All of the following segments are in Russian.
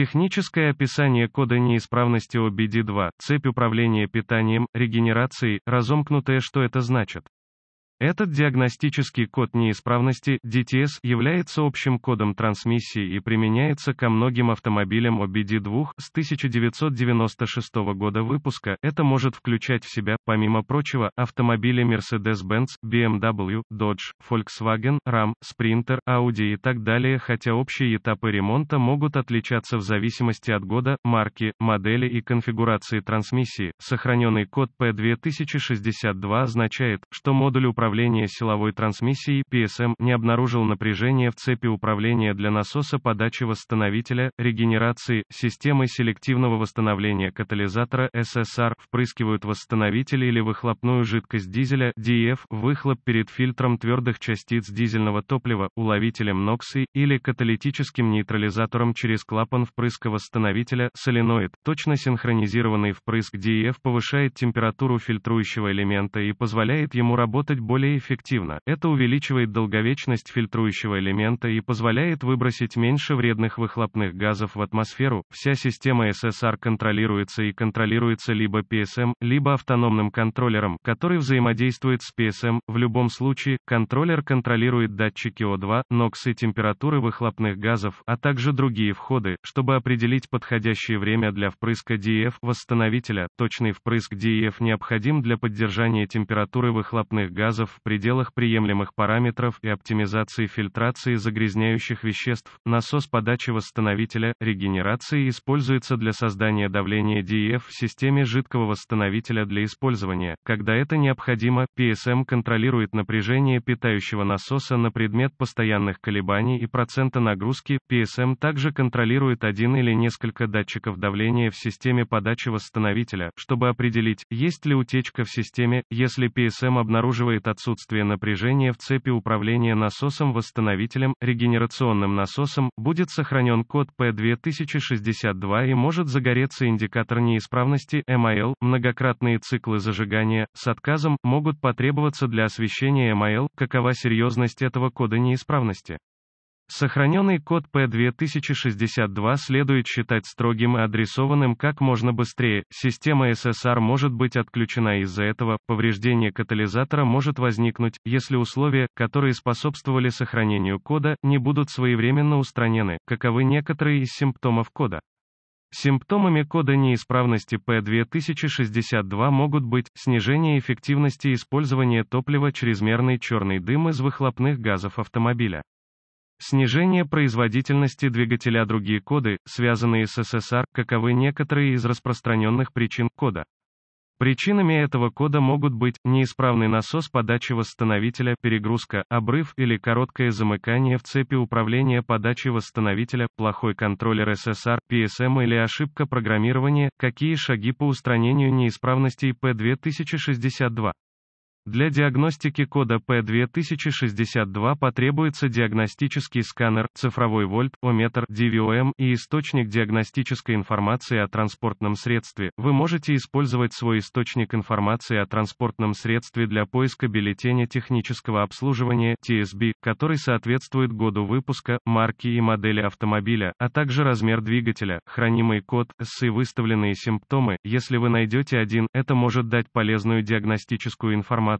Техническое описание кода неисправности OBD2, цепь управления питанием, регенерацией, разомкнутое что это значит. Этот диагностический код неисправности DTS является общим кодом трансмиссии и применяется ко многим автомобилям OBD2 с 1996 года выпуска. Это может включать в себя, помимо прочего, автомобили Mercedes-Benz, BMW, эм Dodge, Volkswagen, RAM, Sprinter, Audi и так далее, хотя общие этапы ремонта могут отличаться в зависимости от года, марки, модели и конфигурации трансмиссии. Сохраненный код P2062 означает, что модуль управления управления силовой трансмиссией PSM не обнаружил напряжение в цепи управления для насоса подачи восстановителя, регенерации, системы селективного восстановления катализатора SSR, впрыскивают восстановитель или выхлопную жидкость дизеля DF, выхлоп перед фильтром твердых частиц дизельного топлива, уловителем ноксы или каталитическим нейтрализатором через клапан впрыска восстановителя, соленоид. Точно синхронизированный впрыск DF повышает температуру фильтрующего элемента и позволяет ему работать более более эффективно. Это увеличивает долговечность фильтрующего элемента и позволяет выбросить меньше вредных выхлопных газов в атмосферу. Вся система SSR контролируется и контролируется либо PSM, либо автономным контроллером, который взаимодействует с PSM. В любом случае, контроллер контролирует датчики O2, NOx и температуры выхлопных газов, а также другие входы, чтобы определить подходящее время для впрыска DF e восстановителя. Точный впрыск DF e необходим для поддержания температуры выхлопных газов в пределах приемлемых параметров и оптимизации фильтрации загрязняющих веществ. Насос подачи восстановителя регенерации используется для создания давления DEF в системе жидкого восстановителя для использования. Когда это необходимо, PSM контролирует напряжение питающего насоса на предмет постоянных колебаний и процента нагрузки. PSM также контролирует один или несколько датчиков давления в системе подачи восстановителя, чтобы определить, есть ли утечка в системе, если PSM обнаруживает отсутствие отсутствие напряжения в цепи управления насосом-восстановителем, регенерационным насосом, будет сохранен код P2062 и может загореться индикатор неисправности МАЛ. Многократные циклы зажигания с отказом могут потребоваться для освещения МАЛ. Какова серьезность этого кода неисправности? Сохраненный код P2062 следует считать строгим и адресованным как можно быстрее. Система SSR может быть отключена из-за этого, повреждение катализатора может возникнуть, если условия, которые способствовали сохранению кода, не будут своевременно устранены, каковы некоторые из симптомов кода. Симптомами кода неисправности P2062 могут быть снижение эффективности использования топлива, чрезмерный черный дым из выхлопных газов автомобиля. Снижение производительности двигателя Другие коды, связанные с СССР, каковы некоторые из распространенных причин кода. Причинами этого кода могут быть неисправный насос подачи восстановителя, перегрузка, обрыв или короткое замыкание в цепи управления подачи восстановителя, плохой контроллер СССР, PSM или ошибка программирования. Какие шаги по устранению неисправностей P2062? Для диагностики кода P2062 потребуется диагностический сканер, цифровой вольт, ометр, DVOM эм и источник диагностической информации о транспортном средстве. Вы можете использовать свой источник информации о транспортном средстве для поиска бюллетеня технического обслуживания TSB, который соответствует году выпуска, марке и модели автомобиля, а также размер двигателя, хранимый код, и выставленные симптомы. Если вы найдете один, это может дать полезную диагностическую информацию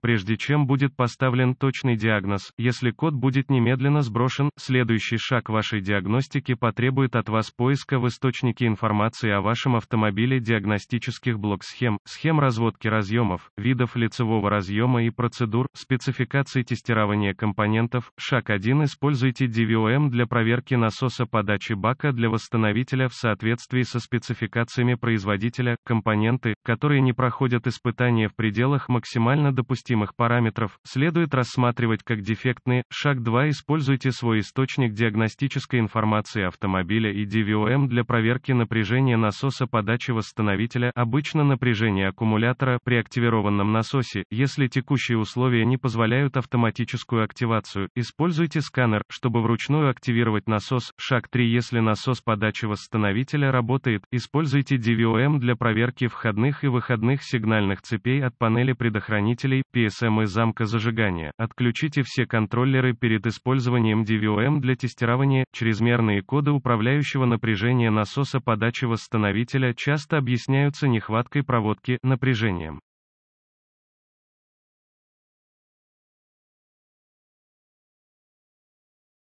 прежде чем будет поставлен точный диагноз. Если код будет немедленно сброшен, следующий шаг вашей диагностики потребует от вас поиска в источнике информации о вашем автомобиле диагностических блок-схем, схем разводки разъемов, видов лицевого разъема и процедур, спецификации тестирования компонентов. Шаг 1. Используйте DVOM для проверки насоса подачи бака для восстановителя в соответствии со спецификациями производителя, компоненты, которые не проходят испытания в пределах максимально допустимых совместимых параметров, следует рассматривать как дефектные. Шаг 2. Используйте свой источник диагностической информации автомобиля и DVOM эм для проверки напряжения насоса подачи восстановителя, обычно напряжение аккумулятора при активированном насосе, если текущие условия не позволяют автоматическую активацию. Используйте сканер, чтобы вручную активировать насос. Шаг 3. Если насос подачи восстановителя работает, используйте DVOM эм для проверки входных и выходных сигнальных цепей от панели предохранителей, PSM из замка зажигания. Отключите все контроллеры перед использованием DVOM для тестирования. Чрезмерные коды управляющего напряжения насоса подачи восстановителя часто объясняются нехваткой проводки, напряжением.